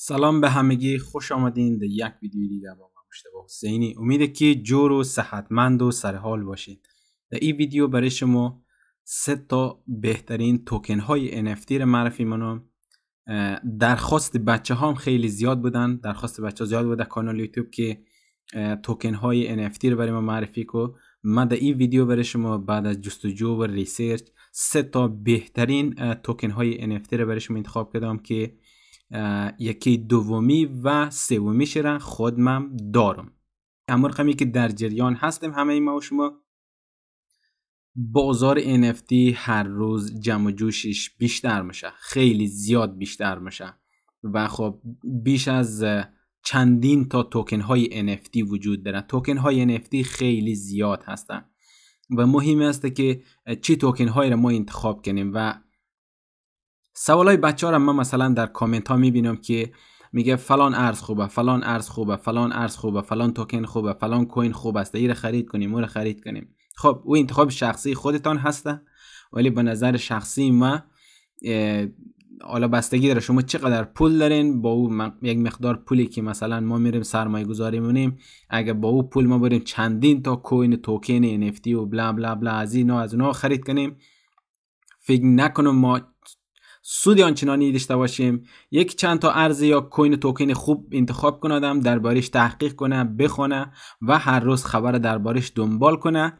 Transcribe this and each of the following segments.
سلام به همگی خوش آمدین به یک ویدیو دیگه با من مشتبه حسینی امیده که جور و صحتمند و سرحال باشین در این ویدیو برای شما سه تا بهترین توکن های NFT رو معرفی منو درخواست بچه هم خیلی زیاد بودن درخواست بچه ها زیاد در کانال یوتیوب که توکن های NFT رو برای ما معرفی کو من در این ویدیو برای شما بعد از جستجو و ریسرچ سه تا بهترین توکن های NFT رو برای شما انتخاب کردم که یکی دومی و سومی شرن خودمم دارم اما رقمی که در جریان هستیم همه ما و شما بازار NFT هر روز جمع جوشش بیشتر میشه خیلی زیاد بیشتر میشه و خب بیش از چندین تا توکن های NFT وجود داره توکن های NFT خیلی زیاد هستن و مهم است که چی توکن های را ما انتخاب کنیم و سوالای بچه ها رو من مثلا در کامنت ها میبینم که میگه فلان ارز خوبه فلان ارز خوبه فلان ارز خوبه فلان توکن خوبه فلان کوین خوب است این خرید کنیم اون خرید کنیم خب او انتخاب شخصی خودتان هسته ولی به نظر شخصی ما حالا بستگی داره شما چقدر پول دارین با او یک مقدار پولی که مثلا ما میریم سرمایه گذاری مونیم اگر با او پول ما بریم چندین تا کوین توکن NFT و بلا بلا بلا از اینا از خرید کنیم فکر نکنم ما سودی آنچنانی داشته باشیم یک چند تا ارز یا کوین توکن خوب انتخاب کنادم آدم دربارش تحقیق کنه بخونه و هر روز خبر دربارش دنبال کنه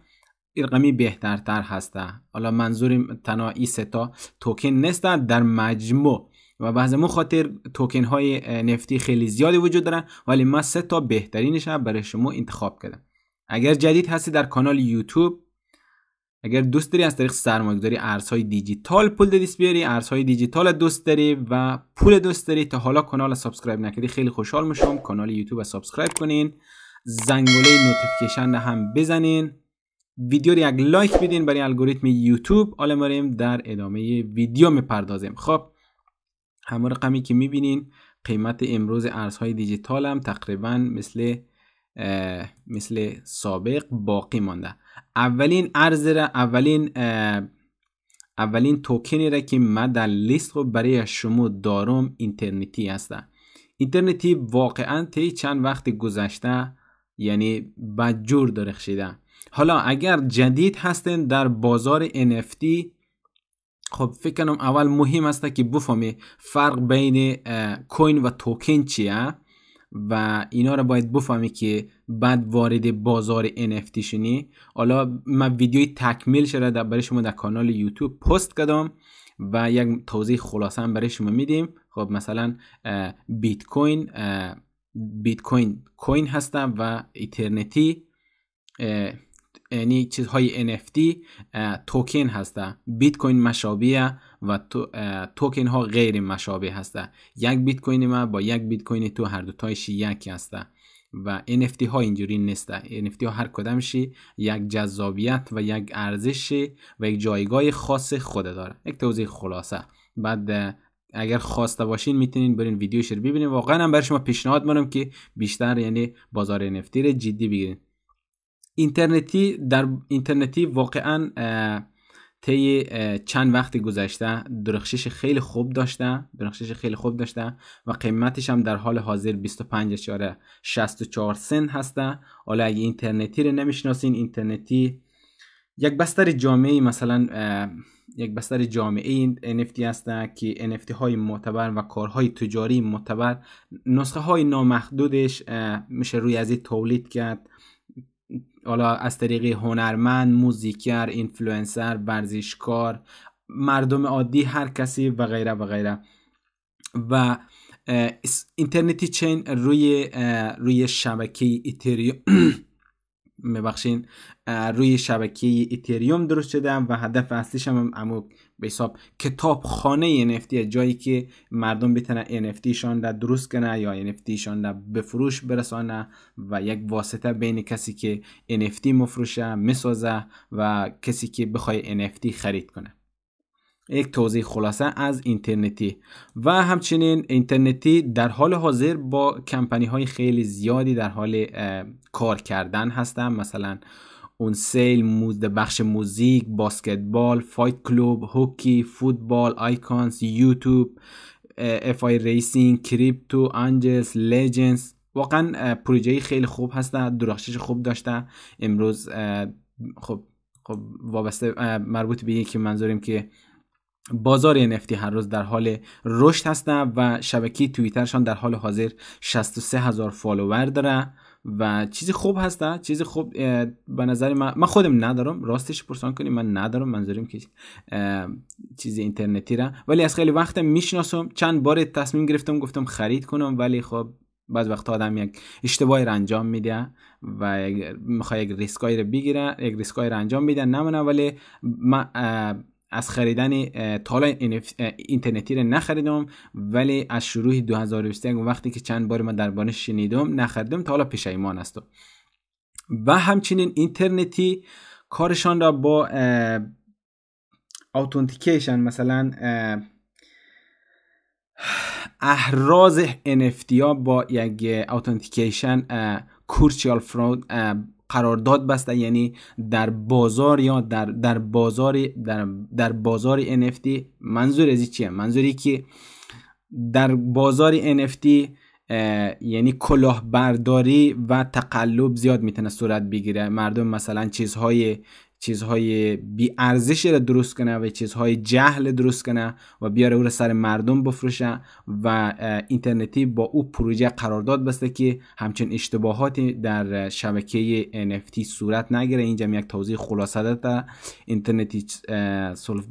ارقمی بهترتر هسته حالا منظورم تنها ای ستا توکن نیست در مجموع و بعض مو خاطر توکن های نفتی خیلی زیادی وجود دارن ولی من سه تا بهترینش برای شما انتخاب کردم اگر جدید هستی در کانال یوتیوب اگر دوست داری از طریق سرمایه‌گذاری ارزهای دیجیتال پول دیس بیاری ارزهای دیجیتال دوست داری و پول دوست داری تا حالا کانال سابسکرایب نکردی خیلی خوشحال میشم کانال یوتیوب سابسکرایب کنین زنگوله نوتیفیکیشن هم بزنین ویدیو رو یک لایک بدین برای الگوریتم یوتیوب آلماریم در ادامه ویدیو میپردازیم خب همون رقمی که میبینین قیمت امروز ارزهای دیجیتال هم تقریبا مثل مثل سابق باقی مانده اولین ارز را اولین اولین توکنی را که من در لیست رو برای شما دارم اینترنتی هست اینترنتی واقعا تی چند وقت گذشته یعنی داره درخشیده حالا اگر جدید هستن در بازار NFT خب فکر کنم اول مهم است که بفهمی فرق بین کوین و توکن چیه و اینا رو باید بفهمی که بعد وارد بازار NFT شنی حالا من ویدیوی تکمیل شده در برای شما در کانال یوتیوب پست کردم و یک توضیح خلاصه هم برای شما میدیم خب مثلا بیت کوین بیت کوین کوین هستم و ایترنتی یعنی چیزهای NFT توکن هسته بیت کوین مشابه و توکن ها غیر مشابه هسته یک بیت کوین ما با یک بیت کوین تو هر دو تایش یکی هسته و NFT ها اینجوری نیسته NFT ها هر کدامشی یک جذابیت و یک ارزش و یک جایگاه خاص خود داره یک توضیح خلاصه بعد اگر خواسته باشین میتونین برین ویدیوش رو ببینین واقعا هم برای شما پیشنهاد میکنم که بیشتر یعنی بازار NFT رو جدی بگیرین اینترنتی در اینترنتی واقعا طی چند وقت گذشته درخشش خیلی خوب داشته درخشش خیلی خوب داشته و قیمتش هم در حال حاضر 25.64 سن هسته حالا اگه اینترنتی رو نمیشناسین اینترنتی یک بستر جامعه مثلا یک بستر جامعه NFT هسته که NFT های معتبر و کارهای تجاری معتبر نسخه های نامحدودش میشه روی از تولید کرد حالا از طریق هنرمند، موزیکر، اینفلوئنسر، ورزشکار، مردم عادی هر کسی و غیره و غیره و اینترنتی چین روی روی شبکه ایتریوم میبخشین روی شبکه ایتریوم درست شده و هدف اصلیش هم امو به حساب کتاب خانه NFT جایی که مردم بیتنه NFT شان در درست کنه یا NFT شان در بفروش برسانه و یک واسطه بین کسی که NFT مفروشه میسازه و کسی که بخوای NFT خرید کنه یک توضیح خلاصه از اینترنتی و همچنین اینترنتی در حال حاضر با کمپنی های خیلی زیادی در حال کار کردن هستن مثلا اون سیل موز بخش موزیک باسکتبال فایت کلوب هوکی فوتبال آیکانز یوتیوب اف آی ریسینگ کریپتو انجلز لجنز واقعا پروژه خیلی خوب هستن درخشش خوب داشته امروز خب خب وابسته مربوط به که منظوریم که بازار NFT هر روز در حال رشد هستن و شبکه توییترشان در حال حاضر 63 هزار فالوور داره و چیزی خوب هسته چیزی خوب به نظر من من خودم ندارم راستش پرسان کنیم من ندارم منظورم که چیز اینترنتی را ولی از خیلی وقت میشناسم چند بار تصمیم گرفتم گفتم خرید کنم ولی خب بعض وقت آدم یک اشتباهی را انجام میده و میخوای یک ریسکایی رو بگیره یک ریسکایی را انجام میده نمونه ولی من از خریدن تا اینترنتی رو نخریدم ولی از شروع 2021 وقتی که چند بار من بانش شنیدم نخریدم تا حالا پشیمان هستم و همچنین اینترنتی کارشان را با اوتنتیکیشن مثلا احراز NFT ها با یک اوتنتیکیشن کورچیال فرود قرارداد بسته یعنی در بازار یا در در بازار در, در بازار NFT منظور از چیه منظوری که در بازار NFT یعنی کلاهبرداری و تقلب زیاد میتونه صورت بگیره مردم مثلا چیزهای چیزهای بی ارزش رو درست کنه و چیزهای جهل درست کنه و بیاره او رو سر مردم بفروشه و اینترنتی با او پروژه قرارداد بسته که همچنین اشتباهاتی در شبکه NFT صورت نگیره اینجا یک توضیح خلاصه داده اینترنتی سولف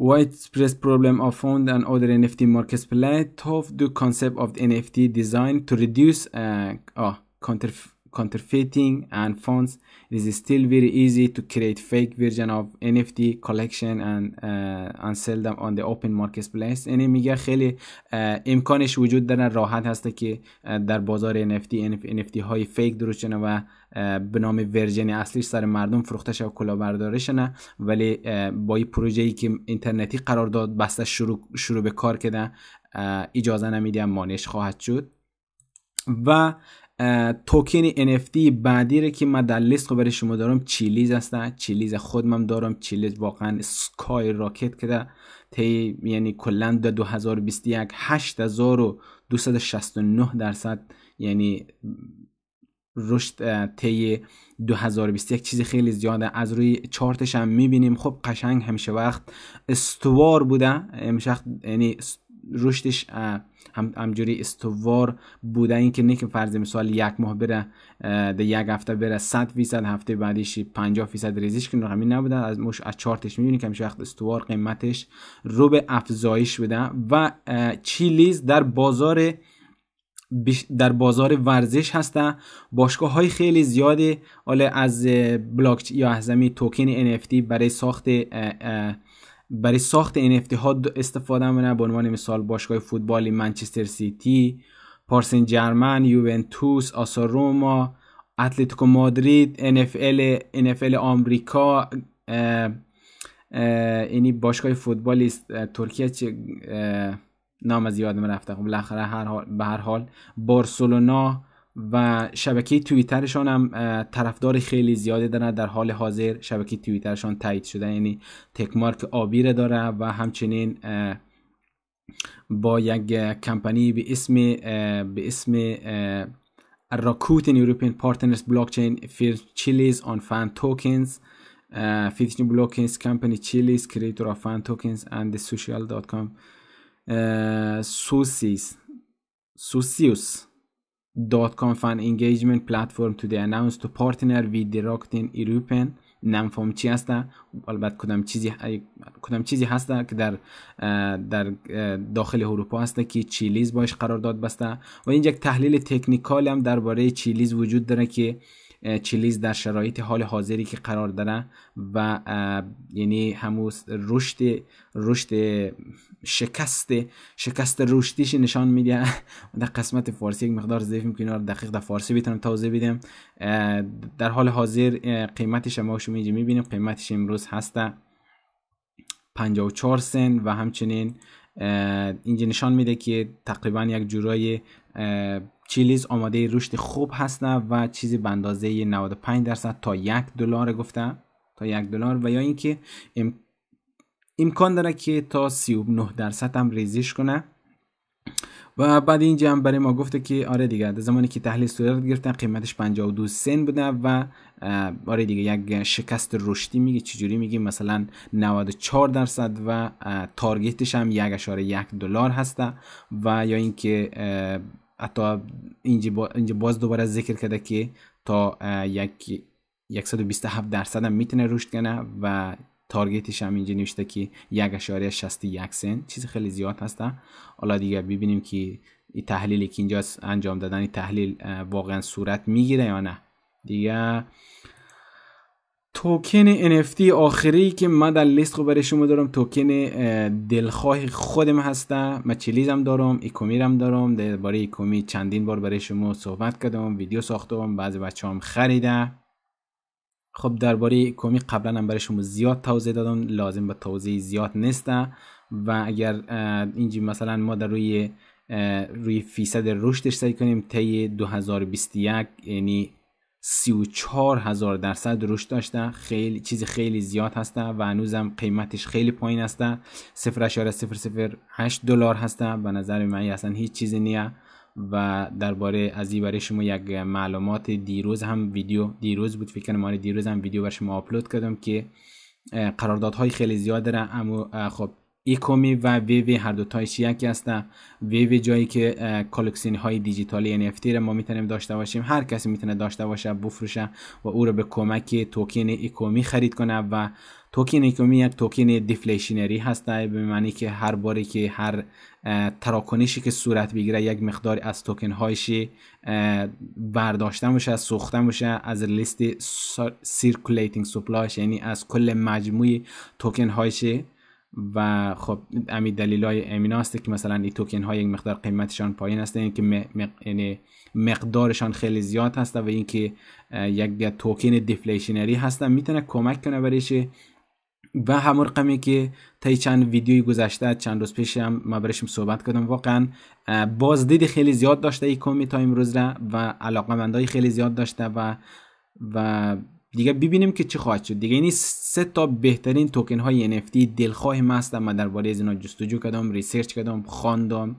widespread problem of found and other NFT marketplace of the concept of NFT design to reduce uh, counterfeiting and funds, it is still very easy to create fake version of NFT collection and, uh, and sell them on the open marketplace یعنی میگه خیلی uh, امکانش وجود داره راحت هسته که uh، در بازار NFT NFT های فیک درست شنه و uh، به نام ورژن اصلیش سر مردم فروخته شه و کلا برداره شنه ولی با این پروژه ای که اینترنتی قرار داد بسته شروع, شروع به کار کردن اجازه نمیدیم مانش خواهد شد و توکین NFT بعدی رو که من در لیست برای شما دارم چیلیز است چیلیز هم دارم چیلیز واقعا سکای راکت کده تی یعنی کلا در 2021 8269 درصد یعنی رشد طی 2021 چیز خیلی زیاده از روی چارتش هم میبینیم خب قشنگ همیشه وقت استوار بوده همیشه یعنی رشدش هم همجوری استوار بوده اینکه که فرض مثال یک ماه بره در یک هفته بره 100 فیصد هفته بعدیش 50 فیصد ریزش کنه همین نبوده از مش از چارتش میبینی که همیشه وقت استوار قیمتش رو به افزایش بده و چیلیز در بازار در بازار ورزش هستن باشگاه های خیلی زیاده حالا از بلاک یا از توکین توکن NFT برای ساخت برای ساخت NFT ها استفاده میکنه به عنوان مثال باشگاه فوتبالی منچستر سیتی پارسن جرمن یوونتوس آسا روما اتلتیکو مادرید NFL NFL آمریکا اینی باشگاه فوتبالی ترکیه چه نام از یادم رفته خب هر حال به هر حال بارسلونا و شبکه توییترشان هم طرفدار خیلی زیاده دارن در حال حاضر شبکه توییترشان تایید شده یعنی تکمارک آبیره داره و همچنین با یک کمپانی به اسم به اسم راکوتن یورپین پارتنرز بلاکچین فیر چیلیز آن فان توکنز فیتشن بلاکچین کمپانی چیلیز کریتور آف فان توکنز اند سوشیال دات کام سوسیس سوسیوس .com fan engagement platform today announced to partner with direct in European نم چی هسته البته کدام چیزی کدام چیزی هسته که در در داخل اروپا هسته که چیلیز باش داد بسته و اینجا تحلیل تکنیکال هم درباره چیلیز وجود داره که چیلیز در شرایط حال حاضری که قرار داره و یعنی هموز رشد رشد شکست شکست رشدیش نشان میده در قسمت فارسی یک مقدار ضعیف میکنه آره، رو دقیق در فارسی بتونم توضیح بدم در حال حاضر قیمتش ما شما اینجا میبینیم قیمتش امروز هسته 54 سن و همچنین اینجا نشان میده که تقریبا یک جورای چیلیز آماده رشد خوب هستن و چیزی به اندازه 95 درصد تا یک دلار گفتم تا یک دلار و یا اینکه ام... امکان داره که تا 39 درصد هم ریزش کنه و بعد اینجا هم برای ما گفته که آره دیگه در زمانی که تحلیل صورت گرفتن قیمتش 52 سن بوده و آره دیگه یک شکست رشدی میگه چجوری میگه مثلا 94 درصد و تارگیتش هم 1.1 دلار هسته و یا اینکه حتی اینجا, باز دوباره ذکر کرده که تا یک 127 درصد هم میتونه رشد کنه و تارگیتش هم اینجا نوشته که یک اشاره 61 سنت چیز خیلی زیاد هسته حالا دیگه ببینیم که این تحلیلی که اینجا انجام دادن این تحلیل واقعا صورت میگیره یا نه دیگه توکن NFT آخری که من در لیست برای شما دارم توکن دلخواه خودم هستم من چلیزم دارم ایکومیرم دارم درباره ایکومی چندین بار برای شما صحبت کردم ویدیو ساختم بعضی بچه هم خریدم خب درباره ایکومی قبلا هم برای شما زیاد توضیح دادم لازم به توضیح زیاد نیسته و اگر اینجی مثلا ما در روی روی فیصد رشدش سعی کنیم طی 2021 یعنی 34 هزار درصد رشد داشته خیلی چیز خیلی زیاد هسته و هنوزم قیمتش خیلی پایین هسته 0.008 دلار هسته به نظر من اصلا هیچ چیزی نیه و درباره از این برای شما یک معلومات دیروز هم ویدیو دیروز بود فکر کنم آره دیروز هم ویدیو بر شما آپلود کردم که قراردادهای خیلی زیاد داره اما خب ایکومی و ویوی هر دو تایش یکی هستن ویوی جایی که کالکسین های دیجیتالی یعنی رو ما میتونیم داشته باشیم هر کسی میتونه داشته باشه بفروشه و او رو به کمک توکن ایکومی خرید کنه و توکن ایکومی یک توکن دیفلیشنری هست به معنی که هر باری که هر تراکنشی که صورت بگیره یک مقدار از توکن هایشی برداشته بشه سوخته بشه از لیست سیرکولیتینگ سپلایش یعنی از کل مجموعه توکن هایش. و خب امید دلیل های امینا هسته که مثلا این توکن های یک مقدار قیمتشان پایین هسته یعنی که یعنی مقدارشان خیلی زیاد هسته و اینکه یک توکن دیفلیشنری هستن میتونه کمک کنه برایش و همون رقمی که تا چند ویدیوی گذشته چند روز پیش هم ما برشم صحبت کردم واقعا بازدید خیلی زیاد داشته ای کمی تا امروز را و علاقه خیلی زیاد داشته و و دیگه ببینیم که چی خواهد شد دیگه یعنی سه تا بهترین توکن های NFT دلخواه ماست هستم من درباره از اینا جستجو کردم ریسرچ کردم خواندم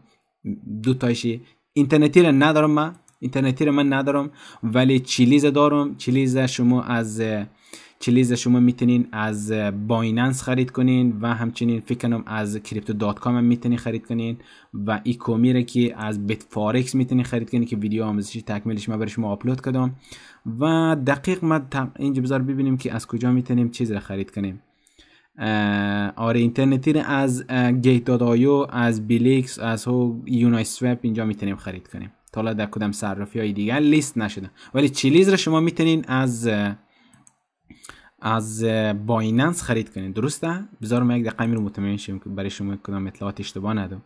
دو تایشی اینترنتی را ندارم من اینترنتی را من ندارم ولی چیلیز دارم چیلیز شما از کلیز شما میتونین از بایننس خرید کنین و همچنین فکر از کریپتو دات کام هم میتونین خرید کنین و ایکومیره کومیره که از بیت فارکس میتونین خرید کنین که ویدیو آموزشی تکمیلش من برای شما آپلود کردم و دقیق ما اینجا بذار ببینیم که از کجا میتونیم چیز را خرید کنیم آره اینترنتی را از گیت آیو از بیلیکس از هو یونای وپ اینجا میتونیم خرید کنیم تا حالا در کدام صرافی های دیگر لیست نشده ولی چیلیز را شما میتونین از از بایننس خرید کنید درسته بذارم یک دقیقه رو مطمئن شیم که برای شما کدام اطلاعات اشتباه ندم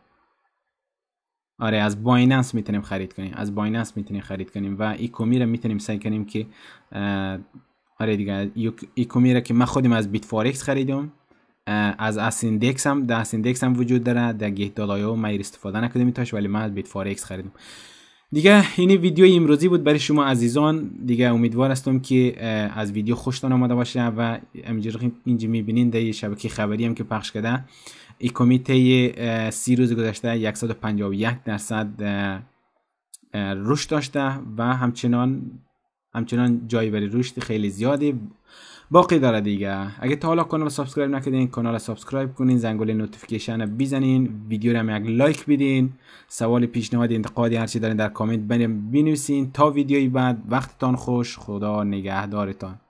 آره از بایننس میتونیم خرید کنیم از بایننس میتونیم خرید کنیم و ایکومی رو میتونیم سعی کنیم که آره دیگه ایکومی که من خودم از بیت فارکس خریدیم از ایندکس هم در ایندکس هم وجود داره در گیت دالایو من استفاده نکردم تاش ولی من از بیت فارکس خریدم دیگه این ویدیو امروزی بود برای شما عزیزان دیگه امیدوار هستم که از ویدیو خوشتان آمده باشه و همینجوری اینجا میبینین در شبکه خبری هم که پخش کرده ای کمیته سی روز گذشته 151 درصد رشد داشته و همچنان همچنان جای برای رشد خیلی زیاده باقی داره دیگه اگه تا حالا کانال سابسکرایب نکردین کانال سابسکرایب کنین زنگوله نوتیفیکیشن بزنین ویدیو رو هم یک لایک بدین سوال پیشنهاد انتقادی چی دارین در کامنت بنویسین تا ویدیوی بعد وقتتان خوش خدا نگهدارتان